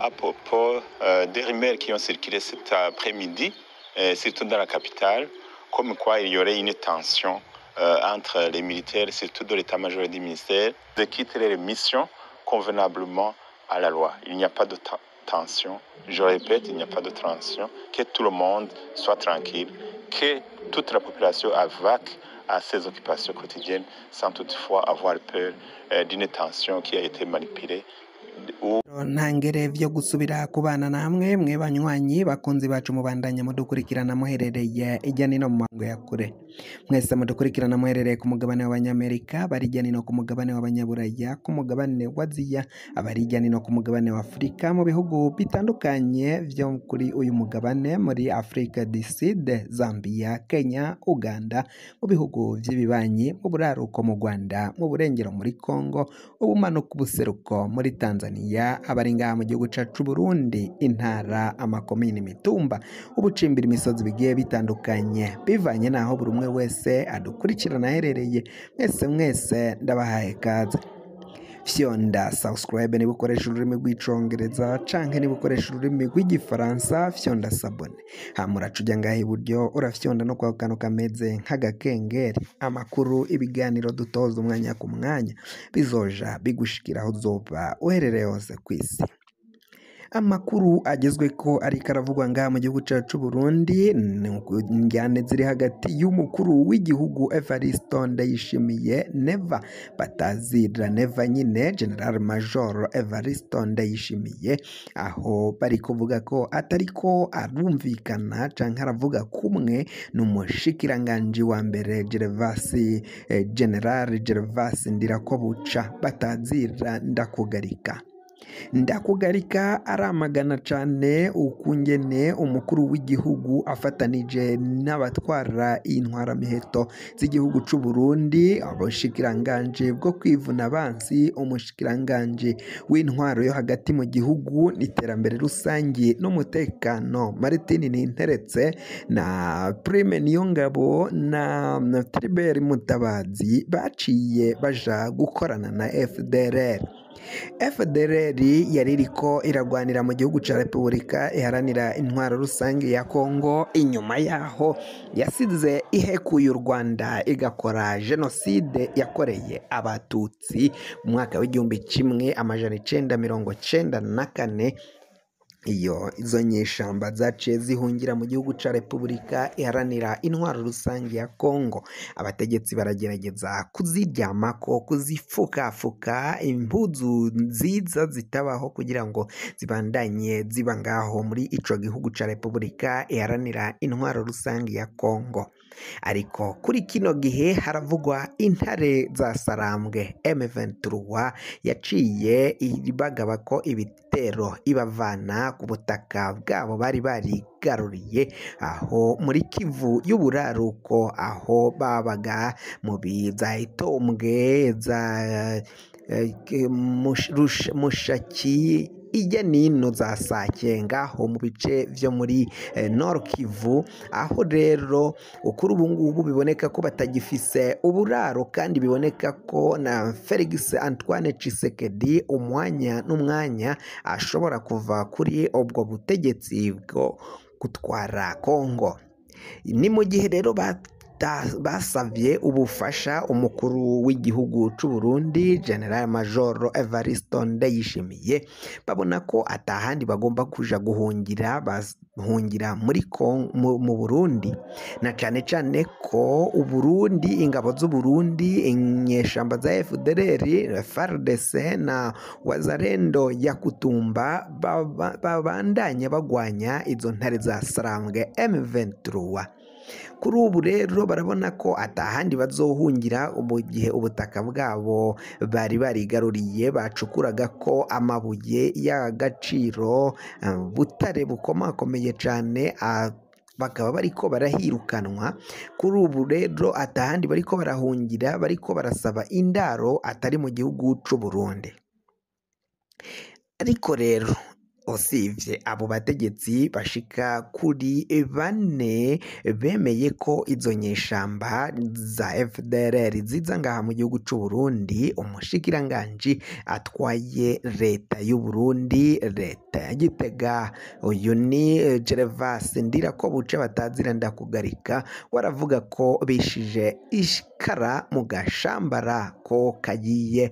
à propos euh, des rumeurs qui ont circulé cet après-midi, euh, surtout dans la capitale, comme quoi il y aurait une tension euh, entre les militaires, surtout de l'état-major et des ministères, de quitter les missions convenablement à la loi. Il n'y a pas de tension, je répète, il n'y a pas de tension, que tout le monde soit tranquille, que toute la population avaque à ses occupations quotidiennes sans toutefois avoir peur d'une tension qui a été manipulée ntangere vyo gusubira kubana namwe mwe banywanyi bakunzi bacu mubandanya mudukurikirana muherereye ijya nino mu mahanga ya kure mwese mudukurikirana muherereye ku mugabane w'abanyamerika bari ijya nino ku mugabane w'abanyaburaya ku mugabane wa Ziya ijya nino ku mugabane wa w'afurika mu bihugu bitandukanye byo kuri uyu mugabane muri afurika diside zambia kenya uganda mu bihugu by'ibibanyi mu buraruko mu rwanda mu burengero muri congo ubumanuko ubuseruko muri tanzania tanzania abari mu gihugu cyacu burundi intara amakomini imitumba ubucimbira imisozi bigiye bitandukanye bivanye n'aho buri umwe wese adukurikirana aherereye mwese mwese ndabahaye ikaze fyonda subscribe niba ukoresha ururimi rw'icyongereza canke niba ukoresha ururimi rw'igifaransa fyonda sabone Hamura uraca ngaho iburyo urafyonda no kwa kantu kameze nk'agakengeri amakuru ibiganiro dutoza umwanya ku mwanya bizoja bigushikira aho uzoba uherereye hose ku isi amakuru agezwe ko ari aravugwa ngaha mu gihugu cyacu Burundi njyane ziri hagati y'umukuru w'igihugu Evariste Ndayishimiye Neva batazira Neva nyine General Major Evariste Ndayishimiye aho bari kuvuga ko atari ko arumvikana cyangwa aravuga kumwe n'umushikiranganji wa mbere Gervasi eh, General Gervasi Ndirakobuca batazira ndakugarika ndakugarika aramagana cyane ukungene umukuru w'igihugu afatanije n'abatwara intwaramiheto z'igihugu cy'u Burundi ubushikiranganje bwo kwivuna abansi umushikiranganje w'intwaro yo hagati mu gihugu n'iterambere rusange n'umutekano Martin Ninteretse na Prime Niyongabo na Tribert Mutabazi baciye baja gukorana na FDLR fdrr yari iriko iragwanira mu gihugu cya repubulika iharanira intwaro rusange ya kongo inyuma yaho yasize ihekuye u rwanda igakora jenoside yakoreye abatutsi mu mwaka w'igihumbi kimwe amajana icenda mirongo cenda na kane Iyo izo nyeshyamba zaciye zihungira mu gihugu cya Repubulika Iharanira Intwaro Rusange ya Kongo, abategetsi baragerageza kuziryamako, kuzifukafuka impuzu nziza zitabaho kugira ngo zibandanye ziba ngaho muri icyo gihugu cya Repubulika Iharanira Intwaro Rusange ya Kongo. Ariko kuri kino gihe haravugwa intare za Sarambwe m yaciye yaciye ko ibitero ibavana ku butaka bwabo bari barigaruriye aho muri kivu y'uburaruko aho babaga mu bihe itombwe za eh, mushaki ijya n'ino za Sakenga ho mu bice byo muri e, Nord Kivu aho rero kuri ubu ngubu biboneka ko batagifise uburaro kandi biboneka ko na Felix Antoine Tshisekedi umwanya n'umwanya ashobora kuva kuri ubwo butegetsi bwo gutwara Kongo ni mu gihe rero basabye ubufasha umukuru w'igihugu cy'u Burundi General Major Evariste Ndayishimiye babona ko atahandi bagomba kuja guhungira bahungira muri mu Burundi na cyane cyane ko Burundi ingabo z'u Burundi inyeshamba za FDLR FARDC na Wazarendo ya Kutumba babandanya bagwanya izo ntare za Sarambwe M23 kuri ubu rero barabona ko atahandi bazohungira mu gihe ubutaka bwabo bari barigaruriye bacukuraga ko amabuye y'agaciro eh, butare bukomakomeye cyane bakaba bari ko barahirukanwa kuri ubu rero atahandi bari ko barahungira bari ko barasaba indaro atari mu gihugu cy'u Burundi ariko rero usibye abo bategetsi bashika kuri bane bemeye ko izo nyeshyamba za FDLR ziza ngaha mu gihugu cy'u Burundi umushikiranganji atwaye leta y'u Burundi leta ya Gitega uyu ni Gervas Ndirakobuce batazira ndakugarika waravuga ko bishije ishikara mu gashambara ko kagiye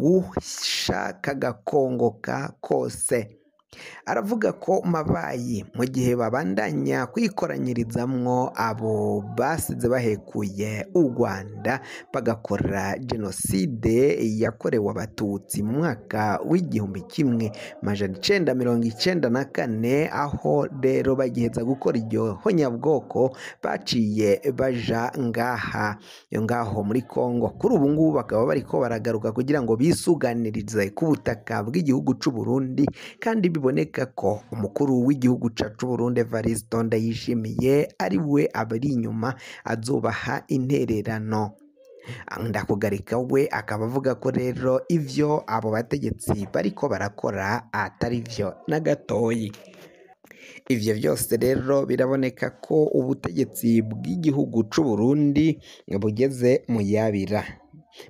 gushaka gakongoka kose aravuga ko mabayi mu gihe babandanya kwikoranyirizamwo abo basize bahekuye u Rwanda bagakora jenoside yakorewe abatutsi mu mwaka w'igihumbi kimwe majana icenda mirongo icenda na kane aho rero bagiheza gukora iryo honyabwoko baciye baja ngaha ngaho muri Congo kuri ubu ngubu bakaba bariko baragaruka kugira ngo bisuganirize ku butaka bw'igihugu c'u Burundi kandi biboneka ko umukuru w'igihugu cyacu c'uburundi evariste ndayishimiye ariwe abari inyuma azubaha intererano ndakugarika we akaba avuga ko rero ibyo abo bategetsi bariko barakora atari byo na gatoyi ibyo byose rero biraboneka ko ubutegetsi bw'igihugu c'uburundi bugeze mu yabira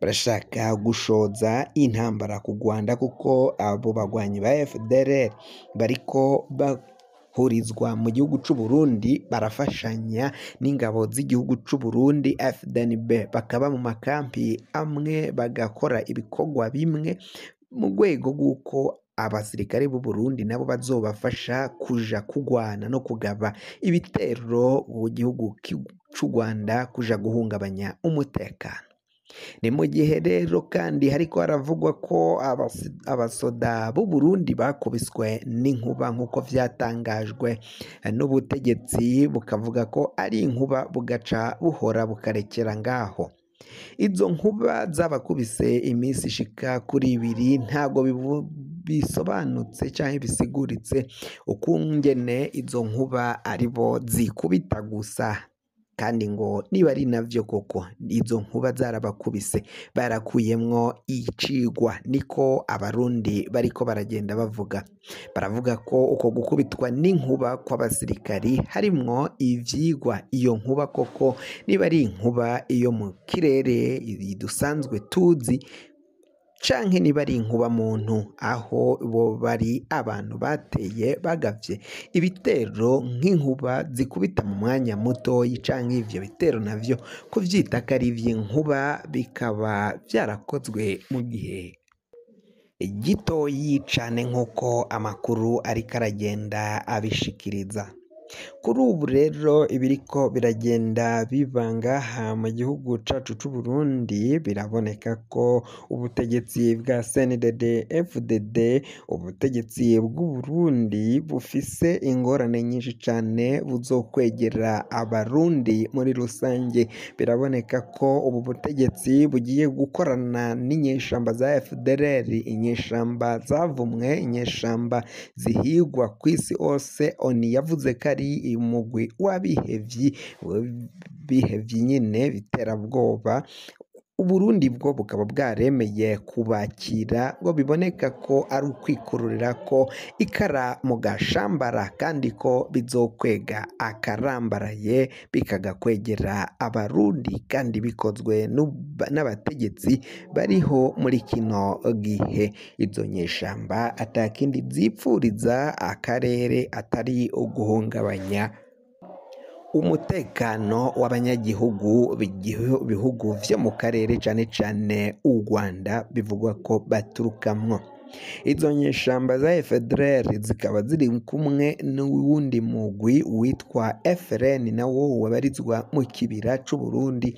barashaka gushoza intambara ku Rwanda kuko abo bagwanyi ba FDLR bariko bahurizwa mu gihugu cy’u Burundi barafashanya n'ingabo z'igihugu cy’u Burundi FDNB bakaba mu makampi amwe bagakora ibikorwa bimwe mu rwego rw’uko abasirikare b'u Burundi nabo bazobafasha kuja kugwana no kugaba ibitero mu gihugu cy’u Rwanda kuja guhungabanya umutekano. ni mu gihe rero kandi hari ko haravugwa ko abasoda b'u Burundi bakubiswe n'inkuba nk'uko byatangajwe n'ubutegetsi bukavuga ko ari inkuba bugaca buhora bukarekera ngaho izo nkuba zabakubise iminsi ishika kuri ibiri ntabwo bisobanutse cyangwa bisiguritse ukungene izo nkuba aribo zikubita gusa kandi ngo niba ari nabyo koko izo nkuba zarabakubise barakuyemwo icigwa niko abarundi bariko baragenda bavuga baravuga ko uko gukubitwa n'inkuba kw'abasirikari harimwo ibyigwa iyo nkuba koko niba ari inkuba iyo mu kirere dusanzwe tuzi canke niba ari inkuba muntu aho bo bari abantu bateye bagavye ibitero nk'inkuba zikubita mu mwanya mutoyi canke ivyo bitero navyo kuvyita ko ari vy’inkuba bikaba vyarakozwe mu gihe gitoyi cane nk'uko amakuru ariko aragenda abishikiriza kuri ubu rero ibiriko biragenda bivanga aha mu gihugu cacu cy'u Burundi biraboneka ko ubutegetsi bwa CNDD FDD ubutegetsi bw'u Burundi bufise ingorane nyinshi cyane buzokwegera abarundi muri rusange biraboneka ko ubu butegetsi bugiye gukorana n'inyeshamba za FDLR inyeshamba zavumwe inyeshamba zihigwa ku isi hose oni yavuze ko ari umugwi w'abihebyi, abihebyi nyine biterabwoba u Burundi bwo bukaba bwaremeye kubakira ngo biboneka ko ari ukwikururira ko ikara mu gashambara kandi ko bizokwega akarambaraye bikagakwegera abarundi kandi bikozwe n'abategetsi bariho muri kino gihe, izo nyeshamba atakindi zipfuriza akarere atari uguhungabanya. umutekano w'abanyagihugu bihugu byo mu karere cyane cyane u Rwanda bivugwa ko baturukamwo izo nyeshyamba za efedereri zikaba ziri kumwe n'uwundi mugwi witwa FLN nawo wabarizwa mu kibira cy'uburundi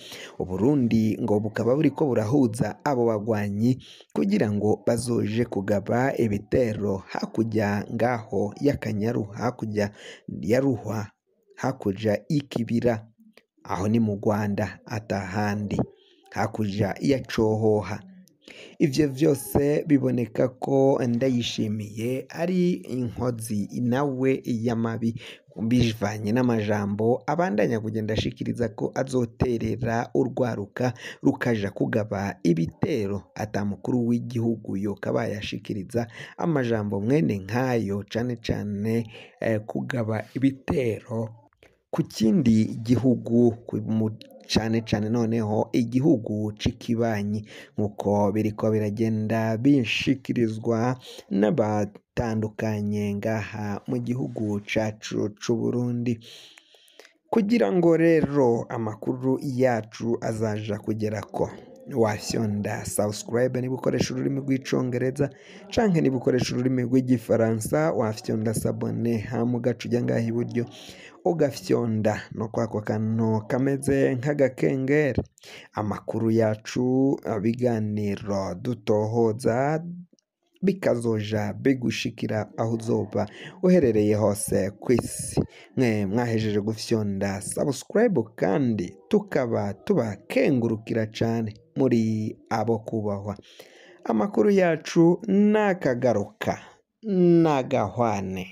uburundi ngo bukaba buri ko burahuza abo bagwanyi kugira ngo bazoje kugaba ibitero hakurya ngaho y'akanyaru hakurya ya ruhwa hakurya y'ikibira aho ni mu Rwanda atahandi hakurya ya Cohoha ibyo byose biboneka ko Ndayishimiye ari inkozi nawe y'amabi bivanye n'amajambo abandanya kugenda ashikiriza ko azoterera urwaruka rukaja kugaba ibitero ata mukuru w'igihugu yokabaye ashikiriza amajambo mwene nkayo cane cane eh, kugaba ibitero ku kindi gihugu cyane cyane noneho igihugu cy'ikibanyi nk'uko ko biragenda bishikirizwa n'abatandukanye ngaha mu gihugu cyacu cy'u Burundi kugira ngo rero amakuru yacu kugera ko. washyo ndasubscribe niba ukoresha ururimi rw'icyongereza cyangwa niba ukoresha ururimi rw'igifaransa washyo ndasabone hama ugaca ujya ngaho iburyo ugafyonda no kwako kantu kameze nk'agakengeri amakuru yacu ibiganiro dutohoza bikazoja bigushikira aho uzoba uherereye hose ku isi mwe mwahejeje gufyonda sabusikarayibu kandi tukaba tubakengurukira cyane muri abo kubahwa amakuru yacu nakagaruka nagahwane